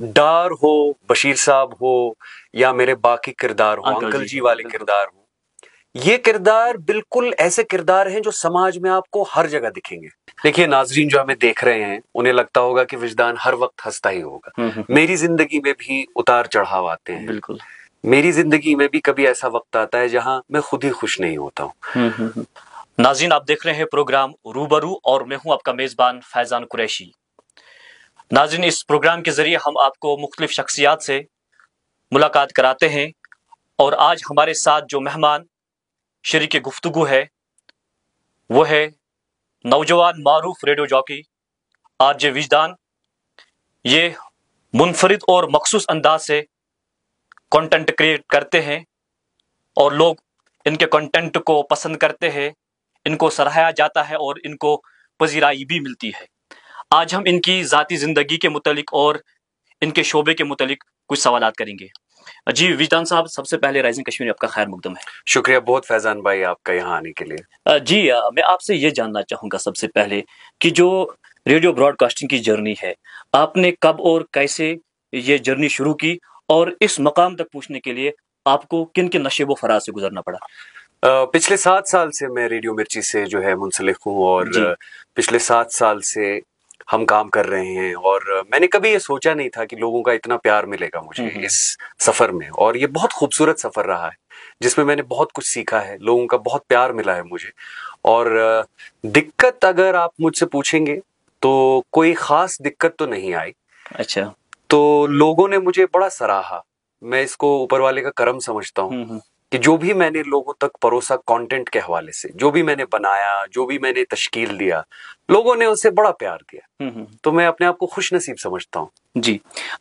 डार हो बशीर साहब हो या मेरे बाकी किरदार हो अंकल जी, जी वाले किरदार हो ये किरदार बिल्कुल ऐसे किरदार हैं जो समाज में आपको हर जगह दिखेंगे देखिए नाजरीन जो हमें देख रहे हैं उन्हें लगता होगा कि विजदान हर वक्त हंसता ही होगा हम्म, हम्म, हम्म। मेरी जिंदगी में भी उतार चढ़ाव आते हैं बिल्कुल मेरी जिंदगी में भी कभी ऐसा वक्त आता है जहां मैं खुद ही खुश नहीं होता हूँ नाजीन आप देख रहे हैं प्रोग्राम रूबरू और मैं हूं आपका मेजबान फैजान कुरैशी नाजिन इस प्रोग्राम के ज़रिए हम आपको मुख्तलिफ शख्सियात से मुलाकात कराते हैं और आज हमारे साथ जो मेहमान शरीक गुफ्तु है वो है नौजवान मारूफ radio jockey R J Wizdan ये मुनफरद और मखसूस अंदाज से कंटेंट क्रिएट करते हैं और लोग इनके कंटेंट को पसंद करते हैं इनको सराहाया जाता है और इनको पजीराई भी मिलती है आज हम इनकी ज़ाती ज़िंदगी के मुतलिक और इनके शोबे के मुतालिक कुछ सवाल करेंगे जी विजान साहब सबसे पहले राइजिंग कश्मीर आपका खैर मुकदम है शुक्रिया बहुत फैजान भाई आपका यहाँ आने के लिए जी मैं आपसे ये जानना चाहूँगा सबसे पहले कि जो रेडियो ब्रॉडकास्टिंग की जर्नी है आपने कब और कैसे ये जर्नी शुरू की और इस मकाम तक पूछने के लिए आपको किन किन नशेब फराज से गुजरना पड़ा पिछले सात साल से मैं रेडियो मिर्ची से जो है मुंसलिक हूँ और पिछले सात साल से हम काम कर रहे हैं और मैंने कभी ये सोचा नहीं था कि लोगों का इतना प्यार मिलेगा मुझे हम्म, हम्म। इस सफ़र में और ये बहुत खूबसूरत सफ़र रहा है जिसमें मैंने बहुत कुछ सीखा है लोगों का बहुत प्यार मिला है मुझे और दिक्कत अगर आप मुझसे पूछेंगे तो कोई ख़ास दिक्कत तो नहीं आई अच्छा तो लोगों ने मुझे बड़ा सराहा मैं इसको ऊपर वाले का कर्म समझता हूँ हम्म, कि जो भी मैंने लोगों तक परोसा कंटेंट के हवाले से जो भी मैंने बनाया जो भी मैंने तश्कील दिया लोगों ने उसे बड़ा प्यार दिया हम्म, हम्म। तो मैं अपने आप को खुश नसीब समझता हूँ जी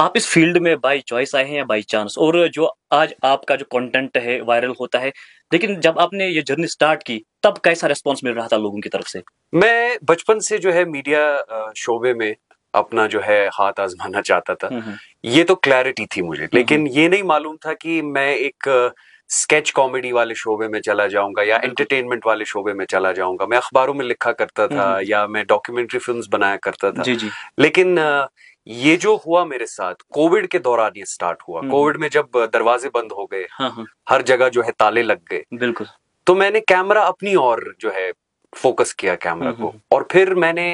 आप इस फील्ड में बाई चॉइस आए हैं या बाई चांस और जो आज आपका जो कॉन्टेंट है वायरल होता है लेकिन जब आपने ये जर्नी स्टार्ट की तब कैसा रिस्पॉन्स मिल रहा था लोगों की तरफ से मैं बचपन से जो है मीडिया शोबे में अपना जो है हाथ आजमाना चाहता था हम्म, ये तो क्लैरिटी थी मुझे लेकिन ये नहीं मालूम था कि मैं एक स्केच कॉमेडी वाले शोबे में चला जाऊंगा या एंटरटेनमेंट वाले शोबे में चला जाऊंगा मैं अखबारों में लिखा करता था हम्म। या मैं डॉक्यूमेंट्री फिल्म बनाया करता था जी जी लेकिन ये जो हुआ मेरे साथ कोविड के दौरान ये स्टार्ट हुआ कोविड हम्म। में जब दरवाजे बंद हो गए हाँ, हाँ। हर जगह जो है ताले लग गए बिल्कुल तो मैंने कैमरा अपनी और जो है फोकस किया कैमरा हम्म, को और फिर मैंने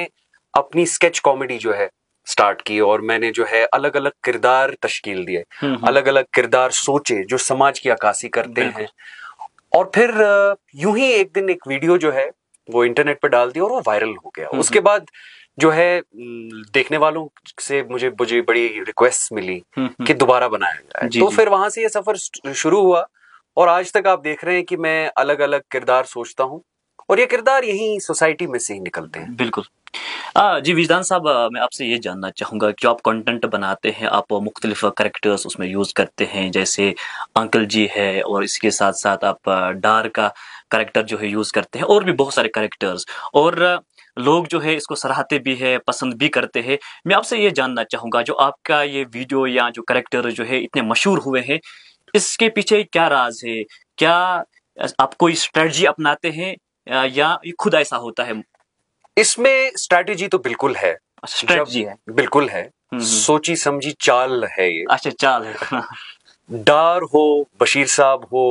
अपनी स्केच कॉमेडी जो है स्टार्ट की और मैंने जो है अलग अलग किरदार तश्कील दिए हम्म, हम्म। अलग अलग किरदार सोचे जो समाज की अक्सी करते हैं और फिर यूं ही एक दिन एक वीडियो जो है वो इंटरनेट पर डाल दिया और वो वायरल हो गया हम्म, उसके बाद जो है देखने वालों से मुझे मुझे बड़ी रिक्वेस्ट मिली कि दोबारा बनाया जाए तो फिर वहां से ये सफर शुरू हुआ और आज तक आप देख रहे हैं कि मैं अलग अलग किरदार सोचता हूँ और ये किरदार यही सोसाइटी में से ही निकलते हैं बिल्कुल आ, जी विजदान साहब मैं आपसे ये जानना चाहूँगा जो आप कंटेंट बनाते हैं आप मुख्तलिफ करेक्टर्स उसमें यूज़ करते हैं जैसे अंकल जी है और इसके साथ साथ आप डार का करेक्टर जो है यूज़ करते हैं और भी बहुत सारे करेक्टर्स और लोग जो है इसको सराहते भी है पसंद भी करते हैं मैं आपसे ये जानना चाहूँगा जो आपका ये वीडियो या जो करेक्टर जो है इतने मशहूर हुए हैं इसके पीछे क्या राज है क्या आप कोई स्ट्रेटजी अपनाते हैं या खुद ऐसा होता है इसमें स्ट्रैटेजी तो बिल्कुल है स्ट्रैटेजी है बिल्कुल है हम्म, हम्म। सोची समझी चाल है ये अच्छा चाल है डार हो बशीर साहब हो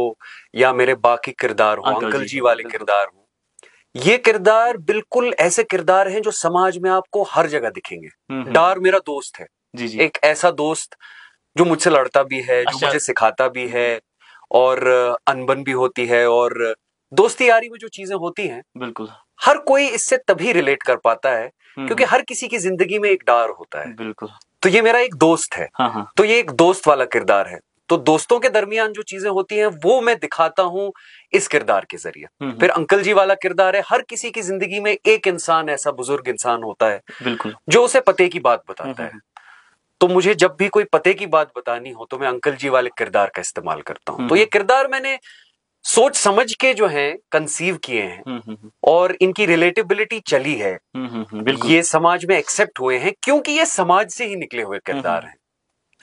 या मेरे बाकी किरदार हो अंकल, अंकल जी, जी वाले किरदार हो ये किरदार बिल्कुल ऐसे किरदार हैं जो समाज में आपको हर जगह दिखेंगे हम्म, डार मेरा दोस्त है जी जी। एक ऐसा दोस्त जो मुझसे लड़ता भी है अच्छा। जो मुझे सिखाता भी है और अनबन भी होती है और दोस्ती यारी में जो चीजें होती हैं बिल्कुल हर कोई इससे तभी रिलेट कर पाता है हम्म। क्योंकि हर किसी की जिंदगी में एक डार होता है बिल्कुल तो ये मेरा एक दोस्त है हाँ, हाँ। तो ये एक दोस्त वाला किरदार है तो दोस्तों के दरमियान जो चीजें होती हैं वो मैं दिखाता हूँ इस किरदार के जरिए हम्म, हम्म। फिर अंकल जी वाला किरदार है हर किसी की जिंदगी में एक इंसान ऐसा बुजुर्ग इंसान होता है बिल्कुल जो उसे पते की बात बताता है तो मुझे जब भी कोई पते की बात बतानी हो तो मैं अंकल जी वाले किरदार का इस्तेमाल करता हूँ तो ये किरदार मैंने सोच समझ के जो है कंसीव किए हैं हम्म, हम्म, हम्म। और इनकी रिलेटेबिलिटी चली है ये समाज में एक्सेप्ट हुए हैं क्योंकि ये समाज से ही निकले हुए किरदार हैं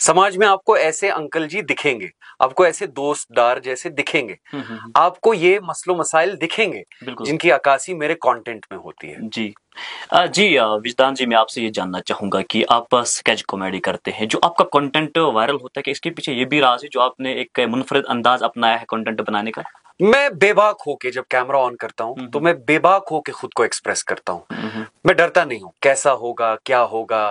समाज में आपको ऐसे अंकल जी दिखेंगे आपको ऐसे दोस्त दार जैसे दिखेंगे हम्म, हम्म, हम्म। आपको ये मसलो मसाइल दिखेंगे जिनकी अक्सी मेरे कंटेंट में होती है जी जी विजदान जी मैं आपसे ये जानना चाहूंगा कि आप स्केच कॉमेडी करते हैं जो आपका कंटेंट वायरल होता है कि इसके पीछे ये भी राज है जो आपने एक मुनफरद अंदाज अपनाया है कॉन्टेंट बनाने का मैं बेबाक होके जब कैमरा ऑन करता हूँ तो मैं बेबाक होके खुद को एक्सप्रेस करता हूँ मैं डरता नहीं हूँ कैसा होगा क्या होगा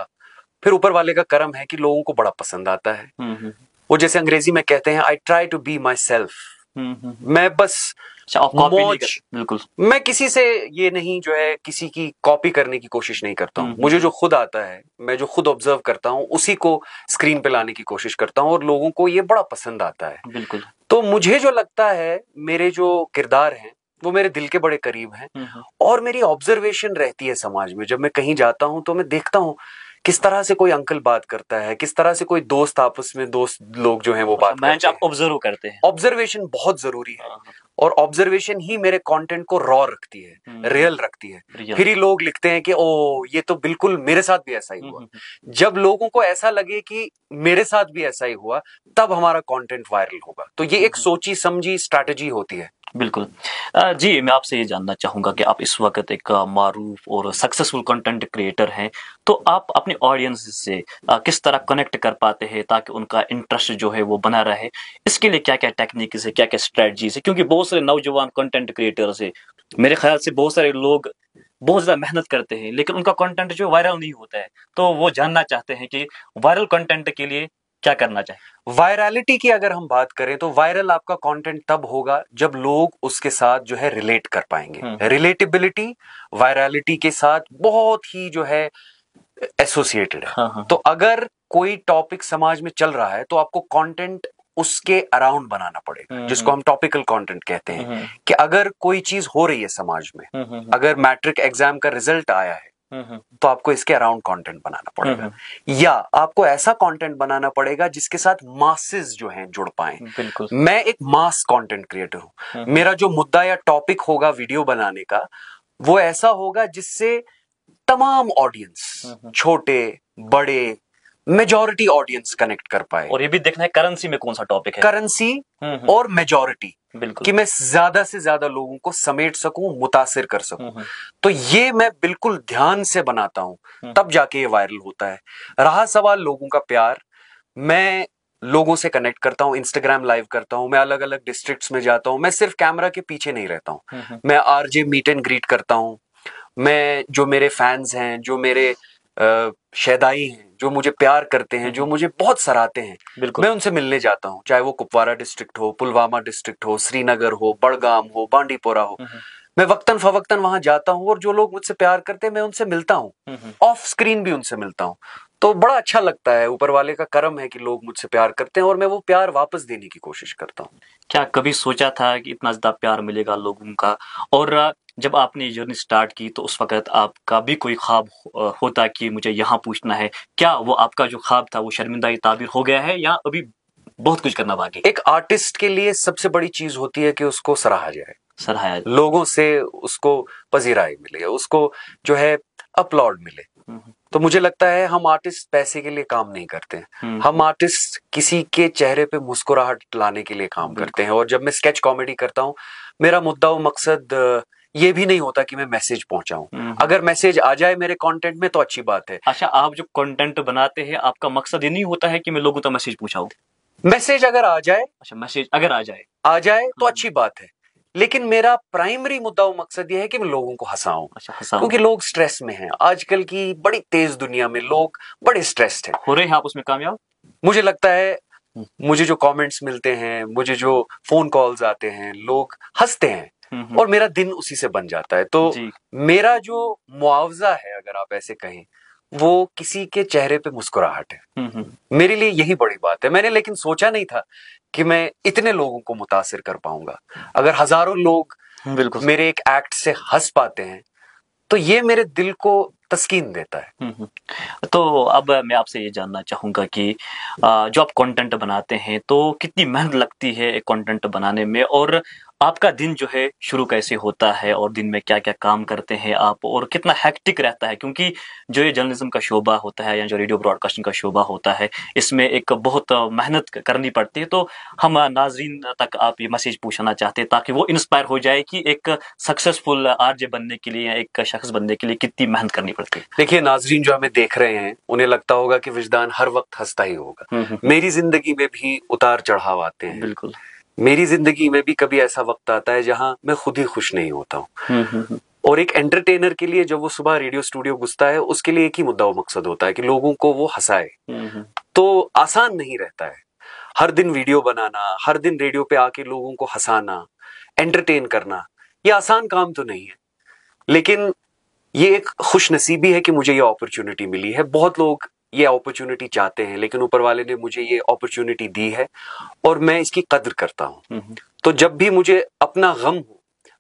फिर ऊपर वाले का कर्म है कि लोगों को बड़ा पसंद आता है हम्म, हम्म। वो जैसे अंग्रेजी में कहते हैं I try to be myself मैं बस अच्छा, मौज बिल्कुल मैं किसी से ये नहीं जो है किसी की कॉपी करने की कोशिश नहीं करता हूँ हम्म, मुझे जो खुद आता है मैं जो खुद ऑब्जर्व करता हूँ उसी को स्क्रीन पे लाने की कोशिश करता हूँ और लोगों को ये बड़ा पसंद आता है बिल्कुल तो मुझे जो लगता है मेरे जो किरदार हैं वो मेरे दिल के बड़े करीब हैं और मेरी ऑब्जर्वेशन रहती है समाज में जब मैं कहीं जाता हूँ तो मैं देखता हूँ किस तरह से कोई अंकल बात करता है किस तरह से कोई दोस्त आपस में दोस्त लोग जो है वो बात मैच आप ऑब्जर्व करते हैं ऑब्जर्वेशन बहुत जरूरी है हाँ, हाँ। और ऑब्जर्वेशन ही मेरे कंटेंट को रॉ रखती है रियल हम्म। रखती है फिर ही लोग लिखते हैं कि ओ ये तो बिल्कुल मेरे साथ भी ऐसा ही हम्म, हुआ हम्म, जब लोगों को ऐसा लगे कि मेरे साथ भी ऐसा ही हुआ तब हमारा कंटेंट वायरल होगा तो ये एक सोची समझी स्ट्रैटेजी होती है बिल्कुल जी मैं आपसे ये जानना चाहूँगा कि आप इस वक्त एक मारूफ और सक्सेसफुल कंटेंट क्रिएटर हैं तो आप अपने ऑडियंस से किस तरह कनेक्ट कर पाते हैं ताकि उनका इंटरेस्ट जो है वो बना रहे इसके लिए क्या क्या टेक्निक्स है क्या क्या स्ट्रेटजीज है क्योंकि बहुत सारे नौजवान कंटेंट क्रिएटर्स है मेरे ख्याल से बहुत सारे लोग बहुत ज़्यादा मेहनत करते हैं लेकिन उनका कंटेंट जो वायरल नहीं होता है तो वो जानना चाहते हैं कि वायरल कंटेंट के लिए क्या करना चाहिए वायरलिटी की अगर हम बात करें तो वायरल आपका कंटेंट तब होगा जब लोग उसके साथ जो है रिलेट कर पाएंगे रिलेटेबिलिटी हम्म। वायरलिटी के साथ बहुत ही जो है एसोसिएटेड है हाँ, हाँ तो अगर कोई टॉपिक समाज में चल रहा है तो आपको कंटेंट उसके अराउंड बनाना पड़ेगा हम्म, जिसको हम्म। हम टॉपिकल कंटेंट कहते हैं कि अगर कोई चीज हो रही है समाज में अगर मैट्रिक एग्जाम का रिजल्ट आया है तो आपको इसके अराउंड कंटेंट बनाना पड़ेगा हम्म, हम्म। या आपको ऐसा कंटेंट बनाना पड़ेगा जिसके साथ मासेस जो हैं जुड़ पाए मैं एक मास कंटेंट क्रिएटर हूं मेरा जो मुद्दा या टॉपिक होगा वीडियो बनाने का वो ऐसा होगा जिससे तमाम ऑडियंस हाँ, हाँ। छोटे बड़े मेजोरिटी ऑडियंस कनेक्ट कर पाए और ये भी देखना है करेंसी में कौन सा टॉपिक है करेंसी हम्म, और मेजोरिटी बिल्कुल कि मैं ज्यादा से ज्यादा लोगों को समेट सकूं मुतासिर कर सकूं हम्म, हम्म। तो ये मैं बिल्कुल ध्यान से बनाता हूं हम्म। तब जाके ये वायरल होता है रहा सवाल लोगों का प्यार मैं लोगों से कनेक्ट करता हूँ इंस्टाग्राम लाइव करता हूँ मैं अलग अलग डिस्ट्रिक्ट्स में जाता हूँ मैं सिर्फ कैमरा के पीछे नहीं रहता हूँ मैं आरजे मीट एंड ग्रीट करता हूँ मैं जो मेरे फैंस हैं जो मेरे शैदाई हैं जो मुझे प्यार करते हैं जो हम्म। मुझे बहुत सराहते हैं मैं उनसे मिलने जाता हूँ चाहे वो कुपवारा डिस्ट्रिक्ट हो पुलवामा डिस्ट्रिक्ट हो श्रीनगर हो बड़गाम हो बांडीपोरा हो हम्म। मैं वक्तन फवक्तन वहां जाता हूँ और जो लोग मुझसे प्यार करते हैं मैं उनसे मिलता हूँ हम्म। ऑफ स्क्रीन भी उनसे मिलता हूँ तो बड़ा अच्छा लगता है ऊपर वाले का कर्म है कि लोग मुझसे प्यार करते हैं और मैं वो प्यार वापस देने की कोशिश करता हूँ क्या कभी सोचा था कि इतना ज्यादा प्यार मिलेगा लोगों का और जब आपने ये जर्नी स्टार्ट की तो उस वक़्त आपका भी कोई ख्वाब होता कि मुझे यहाँ पूछना है क्या वो आपका जो ख्वाब था वो शर्मिंदा ताबीर हो गया है या अभी बहुत कुछ करना बाकी एक आर्टिस्ट के लिए सबसे बड़ी चीज होती है कि उसको सराहा जाए सराहा जाए लोगों से उसको पजीराई मिले उसको जो है अपलॉड मिले हम्म, हम्म। तो मुझे लगता है हम आर्टिस्ट पैसे के लिए काम नहीं करते हैं हम्म, हम आर्टिस्ट किसी के चेहरे पे मुस्कुराहट लाने के लिए काम करते हैं और जब मैं स्केच कॉमेडी करता हूँ मेरा मुद्दा और मकसद ये भी नहीं होता कि मैं मैसेज पहुंचाऊं हम्म। अगर मैसेज आ जाए मेरे कंटेंट में तो अच्छी बात है अच्छा आप जो कंटेंट बनाते हैं आपका मकसद ये नहीं होता है कि मैं लोगों तक मैसेज पहुंचाऊं मैसेज अगर आ जाए अच्छा मैसेज अगर आ जाए आ जाए तो हम्म। अच्छी बात है लेकिन मेरा प्राइमरी मुद्दा और मकसद ये है कि मैं लोगों को हंसाऊं अच्छा क्योंकि लोग स्ट्रेस में हैं आजकल की बड़ी तेज दुनिया में लोग बड़े स्ट्रेस्ड हैं हो रहे हैं आप उसमें कामयाब मुझे लगता है हम्म। मुझे जो कमेंट्स मिलते हैं मुझे जो फोन कॉल्स आते हैं लोग हंसते हैं और मेरा दिन उसी से बन जाता है तो मेरा जो मुआवजा है अगर आप ऐसे कहें वो किसी के चेहरे पे मुस्कुराहट है मेरे लिए यही बड़ी बात है मैंने लेकिन सोचा नहीं था कि मैं इतने लोगों को मुतासर कर पाऊंगा अगर हजारों लोग बिल्कुल मेरे एक एक्ट से हंस पाते हैं तो ये मेरे दिल को तस्कीन देता है तो अब मैं आपसे ये जानना चाहूंगा कि जो आप कंटेंट बनाते हैं तो कितनी मेहनत लगती है कंटेंट बनाने में और आपका दिन जो है शुरू कैसे होता है और दिन में क्या क्या काम करते हैं आप और कितना हैक्टिक रहता है क्योंकि जो ये जर्नलिज्म का शोबा होता है या जो रेडियो ब्रॉडकास्टिंग का शोबा होता है इसमें एक बहुत मेहनत करनी पड़ती है तो हम नाजरीन तक आप ये मैसेज पूछना चाहते हैं ताकि वो इंस्पायर हो जाए कि एक सक्सेसफुल आर बनने के लिए या एक शख्स बनने के लिए कितनी मेहनत करनी पड़ती है देखिए नाजरीन जो हमें देख रहे हैं उन्हें लगता होगा कि विजदान हर वक्त हंसता ही होगा हम्म, हम्म, हम्म। मेरी जिंदगी में भी उतार चढ़ाव आते हैं बिल्कुल मेरी जिंदगी में भी कभी ऐसा वक्त आता है जहां मैं खुद ही खुश नहीं होता हूँ हम्म, हम्म, हम्म। और एक एंटरटेनर के लिए जब वो सुबह रेडियो स्टूडियो घुसता है उसके लिए एक ही मुद्दा वो मकसद होता है कि लोगों को वो हंसाए तो आसान नहीं रहता है हर दिन वीडियो बनाना हर दिन रेडियो पे आके लोगों को हंसाना एंटरटेन करना ये आसान काम तो नहीं है लेकिन ये एक खुश नसीबी है कि मुझे ये अपॉर्चुनिटी मिली है बहुत लोग ये अपॉर्चुनिटी चाहते हैं लेकिन ऊपर वाले ने मुझे ये अपॉर्चुनिटी दी है और मैं इसकी कदर करता हूँ हम्म, हम्म। तो जब भी मुझे अपना गम हो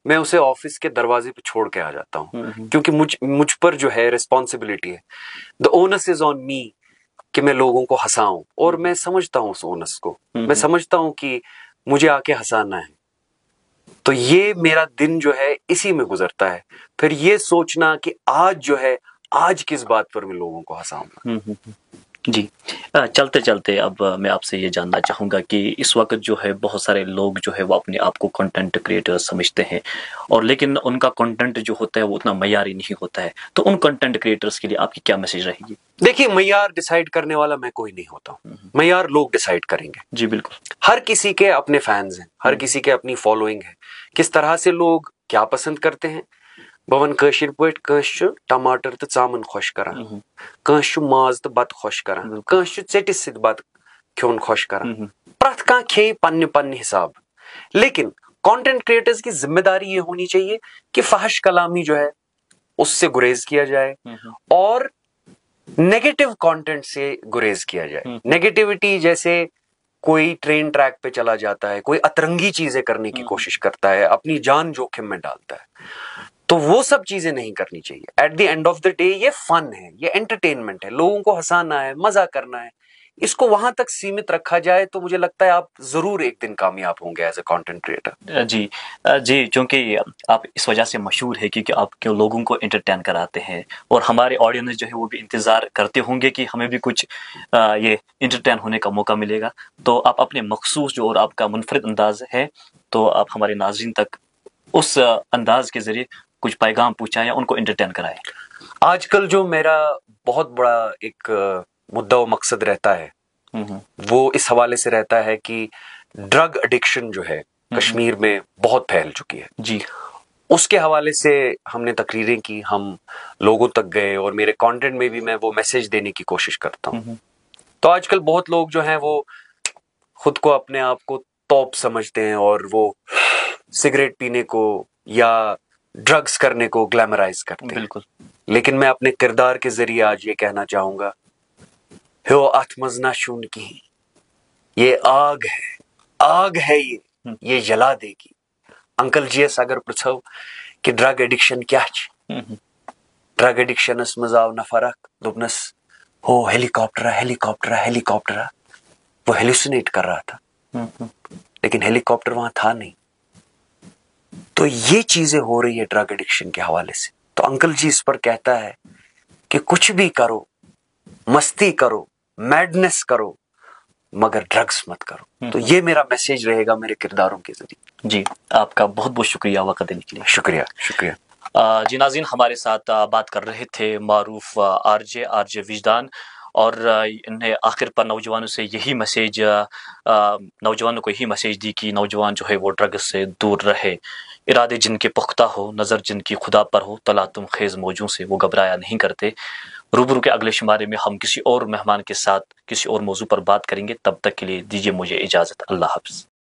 मैं उसे ऑफिस के दरवाजे पे छोड़ के आ जाता हूँ हम्म, क्योंकि मुझ मुझ पर जो है रिस्पॉन्सिबिलिटी है the onus is on me कि मैं लोगों को हंसाऊं और मैं समझता हूँ उस ओनस को मैं समझता हूँ कि मुझे आके हंसाना है तो ये मेरा दिन जो है इसी में गुजरता है फिर ये सोचना कि आज जो है आज किस बात पर मैं लोगों को हंसाऊंगा हम्म, हम्म, हम्म। जी चलते चलते अब मैं आपसे ये जानना चाहूँगा कि इस वक्त जो है बहुत सारे लोग जो है वो अपने आप को कंटेंट क्रिएटर समझते हैं और लेकिन उनका कंटेंट जो होता है वो उतना मैारी नहीं होता है तो उन कंटेंट क्रिएटर्स के लिए आपकी क्या मैसेज रहेगी देखिए मैार डिसाइड करने वाला मैं कोई नहीं होता हूँ मैार लोग डिसाइड करेंगे जी बिल्कुल हर किसी के अपने फैंस हैं हर किसी के अपनी फॉलोइंग है किस तरह से लोग क्या पसंद करते हैं بہٕ وَنہٕ کٲشِر پٲٹھۍ کٲنٛسہِ چھُ ٹماٹر تہٕ ژامَن خۄش کران کٲنٛسہِ چھُ ماز تہٕ بَتہٕ خۄش کران کٲنٛسہِ چھُ ژیٚٹِس سۭتۍ بَتہٕ کھیوٚن خۄش کران پرٛٮ۪تھ کانٛہہ کھیٚیہِ پَنٕنہِ پَنٕنہِ حِساب लेकिन कंटेंट क्रिएटर्स की जिम्मेदारी ये होनी चाहिए कि फहश कलामी जो है उससे गुरेज किया जाए और नेगेटिव कंटेंट से गुरेज किया जाए नेगेटिविटी जैसे कोई ट्रेन ट्रैक पे चला जाता है कोई अतरंगी चीजें करने की कोशिश करता है अपनी जान जोखिम में डालता है तो वो सब चीजें नहीं करनी चाहिए at the end of the day ये फन है ये एंटरटेनमेंट है लोगों को हंसाना है मजा करना है इसको वहां तक सीमित रखा जाए तो मुझे लगता है आप जरूर एक दिन कामयाब होंगे एज ए कॉन्टेंट क्रिएटर जी जी क्योंकि आप इस वजह से मशहूर है क्योंकि आप क्यों लोगों को एंटरटेन कराते हैं और हमारे ऑडियंस जो है वो भी इंतज़ार करते होंगे कि हमें भी कुछ आ, ये इंटरटेन होने का मौका मिलेगा तो आप अपने मखसूस जो और आपका मुनफरद अंदाज है तो आप हमारे नाजरन तक उस अंदाज के ज़रिए कुछ पैगाम पूछा या उनको एंटरटेन कराए आजकल जो मेरा बहुत बड़ा एक मुद्दा और मकसद रहता है हम्म, हम्म। वो इस हवाले से रहता है कि ड्रग एडिक्शन जो है हम्म, कश्मीर में बहुत फैल चुकी है जी उसके हवाले से हमने तकरीरें की हम लोगों तक गए और मेरे कंटेंट में भी मैं वो मैसेज देने की कोशिश करता हूँ तो आजकल बहुत लोग जो हैं वो खुद को अपने आप को तोप समझते हैं और वो सिगरेट पीने को या ड्रग्स करने को ग्लैमराइज करते बिल्कुल लेकिन मैं अपने किरदार के जरिए आज ये कहना चाहूंगा हो आत्मजना शून की ये आग है आग है ये हम्म। ये जला देगी अंकल जी एस अगर पूछो कि ड्रग एडिक्शन क्या ड्रग एडिक्शनस मज न नफरक दुबनस हो हेलीकॉप्टर हेलीकॉप्टर हेलीकॉप्टर वो हेलुसिनेट कर रहा था हम्म, हम्म। लेकिन हेलीकॉप्टर वहां था नहीं तो ये चीजें हो रही है ड्रग एडिक्शन के हवाले से तो अंकल जी इस पर कहता है कि कुछ भी करो मस्ती करो मैडनेस करो मगर ड्रग्स मत करो हम्म। तो ये मेरा मैसेज रहेगा मेरे किरदारों के जरिए जी आपका बहुत बहुत शुक्रिया वक्त देने के लिए शुक्रिया शुक्रिया जी नाजीन हमारे साथ बात कर रहे थे मारूफ आरजे आरजे विजदान और इन्हें आखिर पर नौजवानों से यही मैसेज नौजवानों को यही मैसेज दी कि नौजवान जो है वो ड्रग्स से दूर रहे इरादे जिनके पुख्ता हो नज़र जिनकी खुदा पर हो तला तुम खेज़ मौजू से वो घबराया नहीं करते रूबरू के अगले शुमारे में हम किसी और मेहमान के साथ किसी और मौजू पर बात करेंगे तब तक के लिए दीजिए मुझे इजाज़त अल्लाह हाफ़